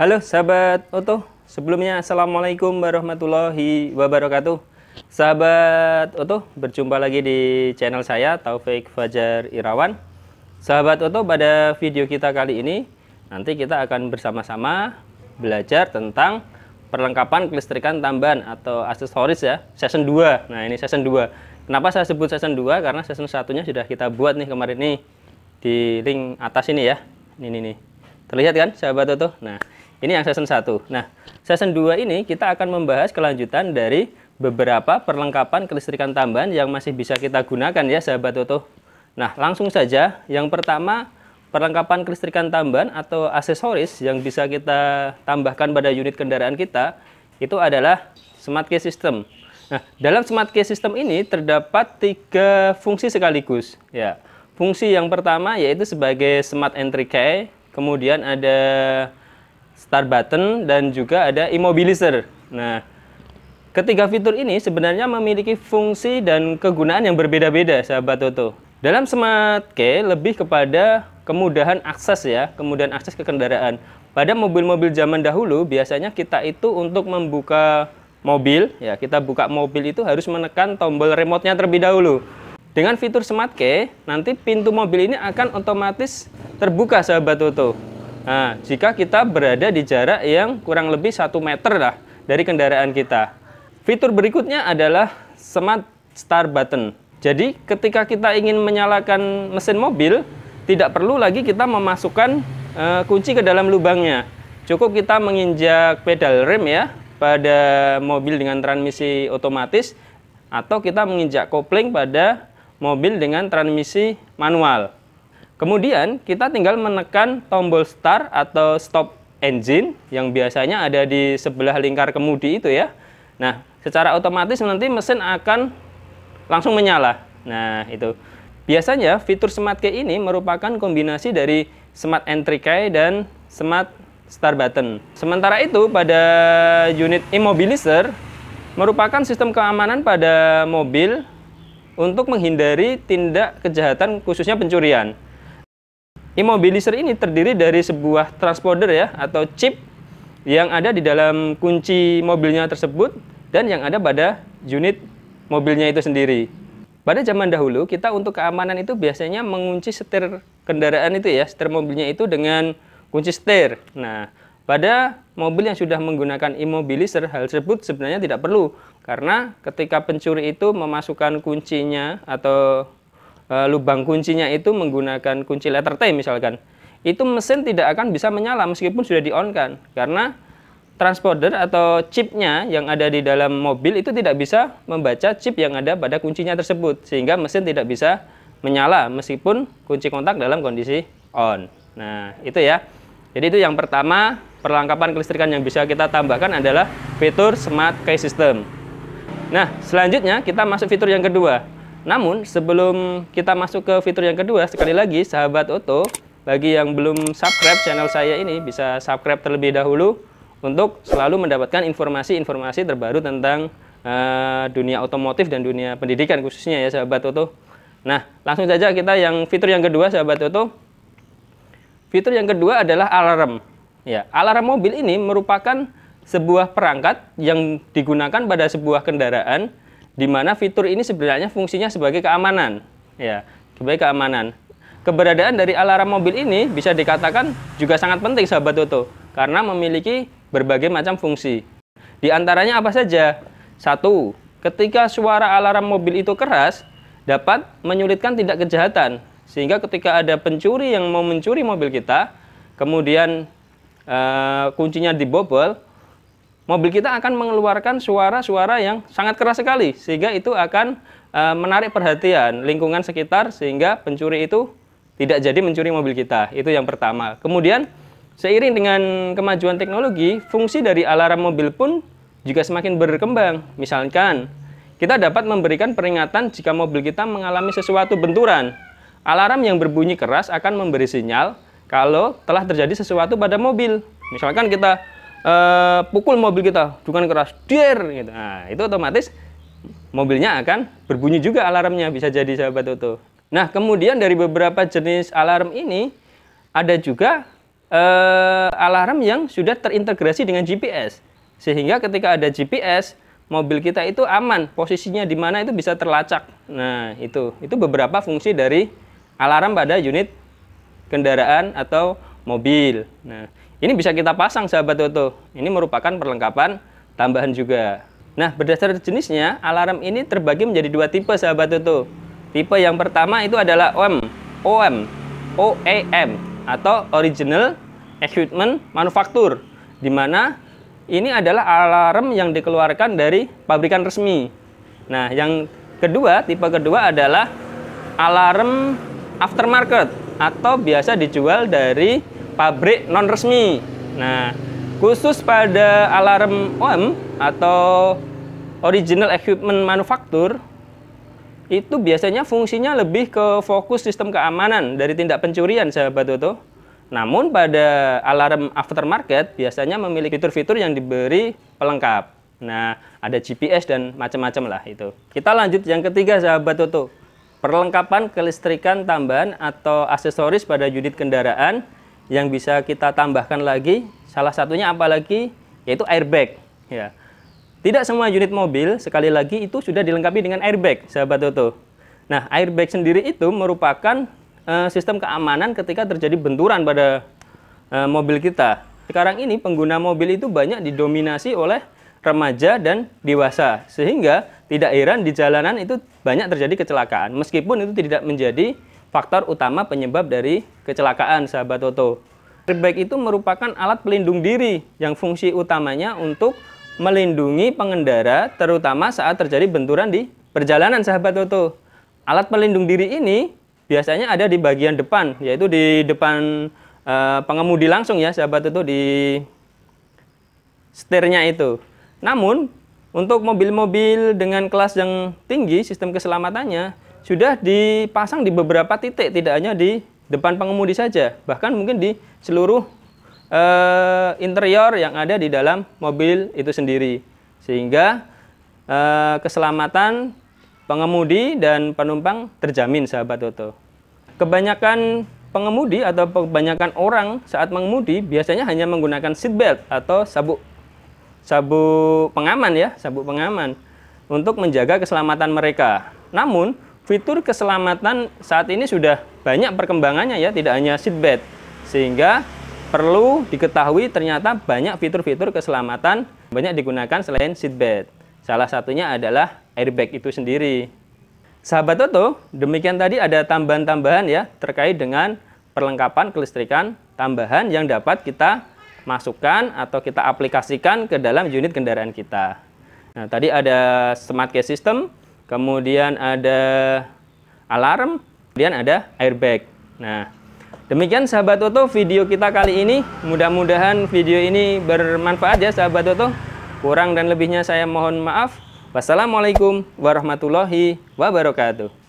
Halo sahabat Oto, sebelumnya Assalamualaikum warahmatullahi wabarakatuh Sahabat Oto, berjumpa lagi di channel saya Taufik Fajar Irawan Sahabat Oto, pada video kita kali ini Nanti kita akan bersama-sama belajar tentang perlengkapan kelistrikan tambahan atau aksesoris ya season 2 nah ini season 2 kenapa saya sebut season 2 karena season satunya sudah kita buat nih kemarin nih di link atas ini ya ini nih terlihat kan sahabat Oto? nah ini yang season 1. Nah, season 2 ini kita akan membahas kelanjutan dari beberapa perlengkapan kelistrikan tambahan yang masih bisa kita gunakan ya sahabat Toto. Nah, langsung saja. Yang pertama, perlengkapan kelistrikan tambahan atau aksesoris yang bisa kita tambahkan pada unit kendaraan kita itu adalah smart key system. Nah, dalam smart key system ini terdapat tiga fungsi sekaligus. Ya, fungsi yang pertama yaitu sebagai smart entry key, kemudian ada start button, dan juga ada immobilizer. Nah, ketiga fitur ini sebenarnya memiliki fungsi dan kegunaan yang berbeda-beda, sahabat Toto. Dalam smart key lebih kepada kemudahan akses ya, kemudahan akses ke kendaraan. Pada mobil-mobil zaman dahulu biasanya kita itu untuk membuka mobil ya, kita buka mobil itu harus menekan tombol remote-nya terlebih dahulu. Dengan fitur smart key, nanti pintu mobil ini akan otomatis terbuka sahabat Toto. Nah, jika kita berada di jarak yang kurang lebih 1 meter lah dari kendaraan kita. Fitur berikutnya adalah Smart Start Button. Jadi, ketika kita ingin menyalakan mesin mobil, tidak perlu lagi kita memasukkan e, kunci ke dalam lubangnya. Cukup kita menginjak pedal rem ya pada mobil dengan transmisi otomatis atau kita menginjak kopling pada mobil dengan transmisi manual. Kemudian kita tinggal menekan tombol start atau stop engine yang biasanya ada di sebelah lingkar kemudi itu ya. Nah, secara otomatis nanti mesin akan langsung menyala. Nah, itu. Biasanya fitur Smart Key ini merupakan kombinasi dari Smart Entry Key dan Smart Start Button. Sementara itu pada unit immobilizer merupakan sistem keamanan pada mobil untuk menghindari tindak kejahatan khususnya pencurian. Immobilizer ini terdiri dari sebuah transponder ya atau chip yang ada di dalam kunci mobilnya tersebut dan yang ada pada unit mobilnya itu sendiri. Pada zaman dahulu kita untuk keamanan itu biasanya mengunci setir kendaraan itu ya, setir mobilnya itu dengan kunci setir. Nah, pada mobil yang sudah menggunakan immobilizer hal tersebut sebenarnya tidak perlu karena ketika pencuri itu memasukkan kuncinya atau e, lubang kuncinya itu menggunakan kunci letter T misalkan, itu mesin tidak akan bisa menyala meskipun sudah di on kan karena transponder atau chipnya yang ada di dalam mobil itu tidak bisa membaca chip yang ada pada kuncinya tersebut sehingga mesin tidak bisa menyala meskipun kunci kontak dalam kondisi on nah itu ya jadi itu yang pertama perlengkapan kelistrikan yang bisa kita tambahkan adalah fitur smart key system nah selanjutnya kita masuk fitur yang kedua namun, sebelum kita masuk ke fitur yang kedua, sekali lagi sahabat Oto, bagi yang belum subscribe channel saya ini bisa subscribe terlebih dahulu untuk selalu mendapatkan informasi-informasi terbaru tentang uh, dunia otomotif dan dunia pendidikan khususnya ya sahabat Oto. Nah, langsung saja kita yang fitur yang kedua sahabat Oto. Fitur yang kedua adalah alarm. Ya, alarm mobil ini merupakan sebuah perangkat yang digunakan pada sebuah kendaraan di mana fitur ini sebenarnya fungsinya sebagai keamanan, ya, sebagai keamanan. Keberadaan dari alarm mobil ini bisa dikatakan juga sangat penting sahabat Toto karena memiliki berbagai macam fungsi. Di antaranya apa saja? Satu, ketika suara alarm mobil itu keras dapat menyulitkan tindak kejahatan sehingga ketika ada pencuri yang mau mencuri mobil kita, kemudian e, kuncinya dibobol, mobil kita akan mengeluarkan suara-suara yang sangat keras sekali sehingga itu akan e, menarik perhatian lingkungan sekitar sehingga pencuri itu tidak jadi mencuri mobil kita. Itu yang pertama. Kemudian seiring dengan kemajuan teknologi, fungsi dari alarm mobil pun juga semakin berkembang. Misalkan kita dapat memberikan peringatan jika mobil kita mengalami sesuatu benturan. Alarm yang berbunyi keras akan memberi sinyal kalau telah terjadi sesuatu pada mobil. Misalkan kita Eh, pukul mobil kita dengan keras dir gitu. Nah, itu otomatis mobilnya akan berbunyi juga alarmnya bisa jadi sahabat Toto. Nah, kemudian dari beberapa jenis alarm ini ada juga uh, alarm yang sudah terintegrasi dengan GPS. Sehingga ketika ada GPS, mobil kita itu aman, posisinya di mana itu bisa terlacak. Nah, itu itu beberapa fungsi dari alarm pada unit kendaraan atau mobil. Nah, ini bisa kita pasang sahabat Toto. Ini merupakan perlengkapan tambahan juga. Nah, berdasarkan jenisnya, alarm ini terbagi menjadi dua tipe sahabat Toto. Tipe yang pertama itu adalah OM, OM, OEM atau Original Equipment Manufacture di mana ini adalah alarm yang dikeluarkan dari pabrikan resmi. Nah, yang kedua, tipe kedua adalah alarm aftermarket atau biasa dijual dari pabrik non resmi. Nah, khusus pada alarm OM atau original equipment manufaktur itu biasanya fungsinya lebih ke fokus sistem keamanan dari tindak pencurian sahabat Toto. Namun pada alarm aftermarket biasanya memiliki fitur-fitur yang diberi pelengkap. Nah, ada GPS dan macam-macam lah itu. Kita lanjut yang ketiga sahabat Toto. Perlengkapan kelistrikan tambahan atau aksesoris pada unit kendaraan yang bisa kita tambahkan lagi salah satunya apalagi yaitu airbag ya tidak semua unit mobil sekali lagi itu sudah dilengkapi dengan airbag sahabat Toto nah airbag sendiri itu merupakan uh, sistem keamanan ketika terjadi benturan pada uh, mobil kita sekarang ini pengguna mobil itu banyak didominasi oleh remaja dan dewasa sehingga tidak heran di jalanan itu banyak terjadi kecelakaan meskipun itu tidak menjadi faktor utama penyebab dari kecelakaan sahabat Toto. Airbag itu merupakan alat pelindung diri yang fungsi utamanya untuk melindungi pengendara terutama saat terjadi benturan di perjalanan sahabat Toto. Alat pelindung diri ini biasanya ada di bagian depan yaitu di depan e, pengemudi langsung ya sahabat Toto di setirnya itu. Namun untuk mobil-mobil dengan kelas yang tinggi sistem keselamatannya sudah dipasang di beberapa titik, tidak hanya di depan pengemudi saja, bahkan mungkin di seluruh eh, interior yang ada di dalam mobil itu sendiri. Sehingga eh, keselamatan pengemudi dan penumpang terjamin, sahabat Toto. Kebanyakan pengemudi atau kebanyakan orang saat mengemudi biasanya hanya menggunakan seat belt atau sabuk sabuk pengaman ya, sabuk pengaman untuk menjaga keselamatan mereka. Namun, fitur keselamatan saat ini sudah banyak perkembangannya ya, tidak hanya seatbelt. Sehingga perlu diketahui ternyata banyak fitur-fitur keselamatan banyak digunakan selain seatbelt. Salah satunya adalah airbag itu sendiri. Sahabat Toto, demikian tadi ada tambahan-tambahan ya terkait dengan perlengkapan kelistrikan tambahan yang dapat kita masukkan atau kita aplikasikan ke dalam unit kendaraan kita. Nah, tadi ada smart key system, kemudian ada alarm, kemudian ada airbag. Nah, demikian sahabat Toto video kita kali ini. Mudah-mudahan video ini bermanfaat ya sahabat Toto. Kurang dan lebihnya saya mohon maaf. Wassalamualaikum warahmatullahi wabarakatuh.